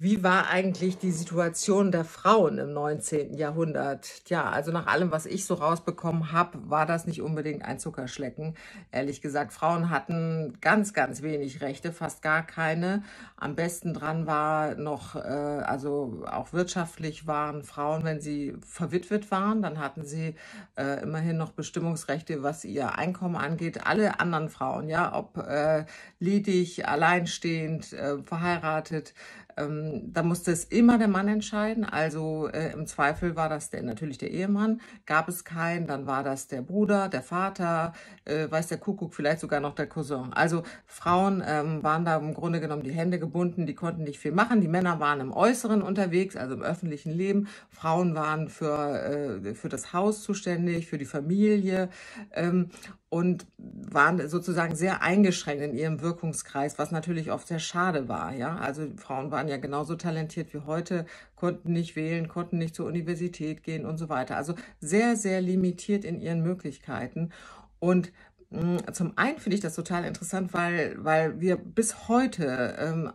Wie war eigentlich die Situation der Frauen im 19. Jahrhundert? Tja, also nach allem, was ich so rausbekommen habe, war das nicht unbedingt ein Zuckerschlecken. Ehrlich gesagt, Frauen hatten ganz, ganz wenig Rechte, fast gar keine. Am besten dran war noch, äh, also auch wirtschaftlich waren Frauen, wenn sie verwitwet waren, dann hatten sie äh, immerhin noch Bestimmungsrechte, was ihr Einkommen angeht. Alle anderen Frauen, ja, ob äh, ledig, alleinstehend, äh, verheiratet, ähm, ähm, da musste es immer der Mann entscheiden. Also äh, im Zweifel war das der, natürlich der Ehemann. Gab es keinen, dann war das der Bruder, der Vater, äh, weiß der Kuckuck, vielleicht sogar noch der Cousin. Also Frauen ähm, waren da im Grunde genommen die Hände gebunden, die konnten nicht viel machen. Die Männer waren im Äußeren unterwegs, also im öffentlichen Leben. Frauen waren für, äh, für das Haus zuständig, für die Familie. Ähm, und waren sozusagen sehr eingeschränkt in ihrem Wirkungskreis, was natürlich oft sehr schade war. Ja, also Frauen waren ja genauso talentiert wie heute, konnten nicht wählen, konnten nicht zur Universität gehen und so weiter. Also sehr, sehr limitiert in ihren Möglichkeiten. Und hm, zum einen finde ich das total interessant, weil, weil wir bis heute ähm,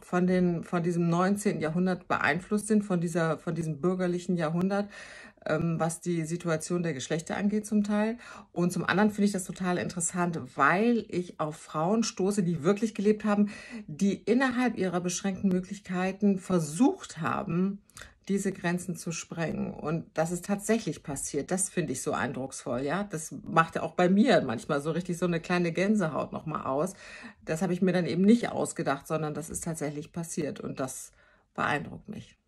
von, den, von diesem 19. Jahrhundert beeinflusst sind, von, dieser, von diesem bürgerlichen Jahrhundert, ähm, was die Situation der Geschlechter angeht zum Teil. Und zum anderen finde ich das total interessant, weil ich auf Frauen stoße, die wirklich gelebt haben, die innerhalb ihrer beschränkten Möglichkeiten versucht haben, diese Grenzen zu sprengen. Und das ist tatsächlich passiert. Das finde ich so eindrucksvoll, ja. Das ja auch bei mir manchmal so richtig so eine kleine Gänsehaut nochmal aus. Das habe ich mir dann eben nicht ausgedacht, sondern das ist tatsächlich passiert. Und das beeindruckt mich.